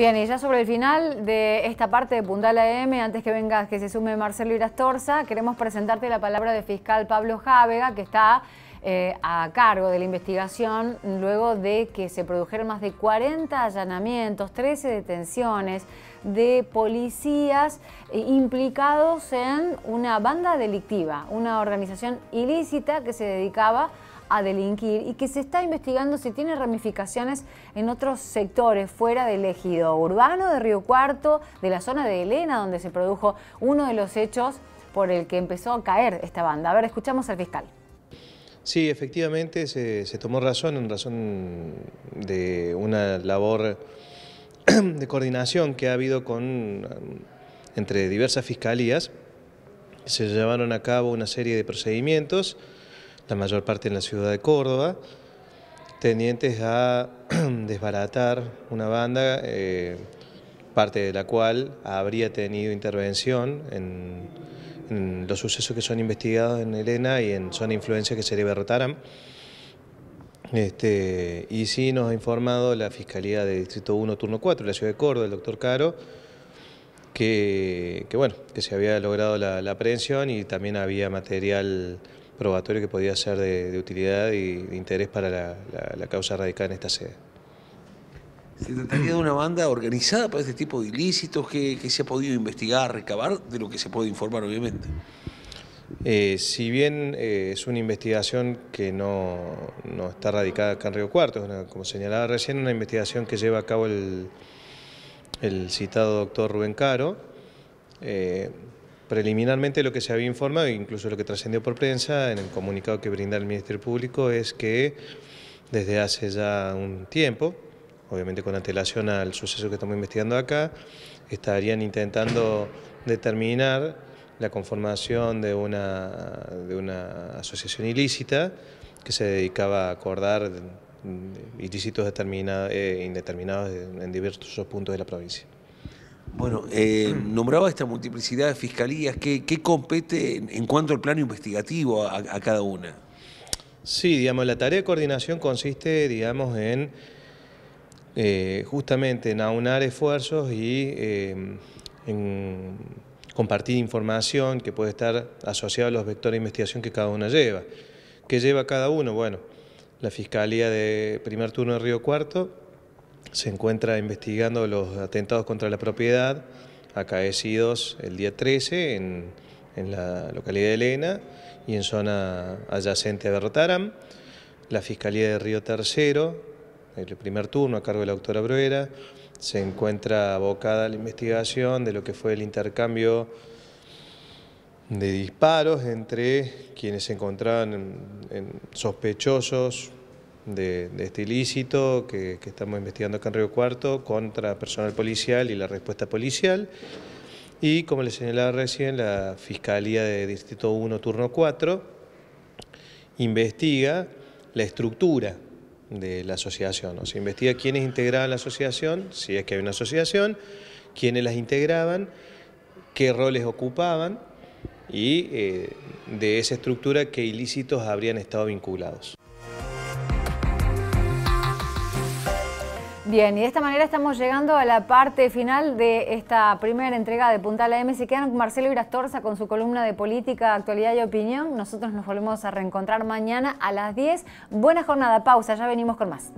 Bien, y ya sobre el final de esta parte de Puntal AM, antes que vengas, que se sume Marcelo Torza, queremos presentarte la palabra del fiscal Pablo Jávega, que está eh, a cargo de la investigación luego de que se produjeron más de 40 allanamientos, 13 detenciones de policías eh, implicados en una banda delictiva, una organización ilícita que se dedicaba a delinquir y que se está investigando si tiene ramificaciones en otros sectores fuera del ejido urbano de Río Cuarto, de la zona de Elena, donde se produjo uno de los hechos por el que empezó a caer esta banda. A ver, escuchamos al fiscal. Sí, efectivamente se, se tomó razón en razón de una labor de coordinación que ha habido con, entre diversas fiscalías. Se llevaron a cabo una serie de procedimientos la mayor parte en la ciudad de Córdoba, tendientes a desbaratar una banda, eh, parte de la cual habría tenido intervención en, los sucesos que son investigados en Elena y en Zona Influencia que se le derrotaran. Este, y sí nos ha informado la Fiscalía de Distrito 1, Turno 4, de la Ciudad de Córdoba, el doctor Caro, que, bueno, que se había logrado la, la aprehensión y también había material probatorio que podía ser de, utilidad y interés para la, causa radicada en esta sede. ¿Se trataría de una banda organizada para este tipo de ilícitos que, se ha podido investigar, recabar, de lo que se puede informar, obviamente? Eh, si bien eh, es una investigación que no, está radicada acá en Río Cuarto, como señalaba recién, una investigación que lleva a cabo el, citado doctor Rubén Caro, eh, Preliminarmente lo que se había informado, e incluso lo que trascendió por prensa en el comunicado que brinda el Ministerio Público, es que desde hace ya un tiempo, obviamente con antelación al suceso que estamos investigando acá, estarían intentando determinar la conformación de una, de una asociación ilícita que se dedicaba a acordar ilícitos e indeterminados en diversos puntos de la provincia. Bueno, eh, mm. nombraba esta multiplicidad de fiscalías. ¿Qué, compete en, cuanto al plano investigativo a, cada una? Sí, digamos, la tarea de coordinación consiste, digamos, en eh, justamente en aunar esfuerzos y eh, en compartir información que puede estar asociada a los vectores de investigación que cada una lleva. ¿Qué lleva cada uno? Bueno, la Fiscalía de Primer Turno de Río Cuarto se encuentra investigando los atentados contra la propiedad acaecidos el día 13 en, la localidad de Elena y en zona adyacente a Bertaram. La Fiscalía de Río Tercero, el primer turno a cargo de la doctora Bruera, se encuentra abocada a la investigación de lo que fue el intercambio de disparos entre quienes se encontraban sospechosos de, este ilícito que, estamos investigando acá en Río Cuarto contra personal policial y la respuesta policial. Y como les señalaba recién, la Fiscalía de Distrito 1, turno 4, investiga la estructura de la asociación. O sea, investiga quiénes integraban la asociación, si es que hay una asociación, quiénes las integraban, qué roles ocupaban y eh, de esa estructura qué ilícitos habrían estado vinculados. Bien, y de esta manera estamos llegando a la parte final de esta primera entrega de Puntal M. Se quedan Marcelo Irastorza con su columna de política, actualidad y opinión. Nosotros nos volvemos a reencontrar mañana a las 10. Buena jornada, pausa, ya venimos con más.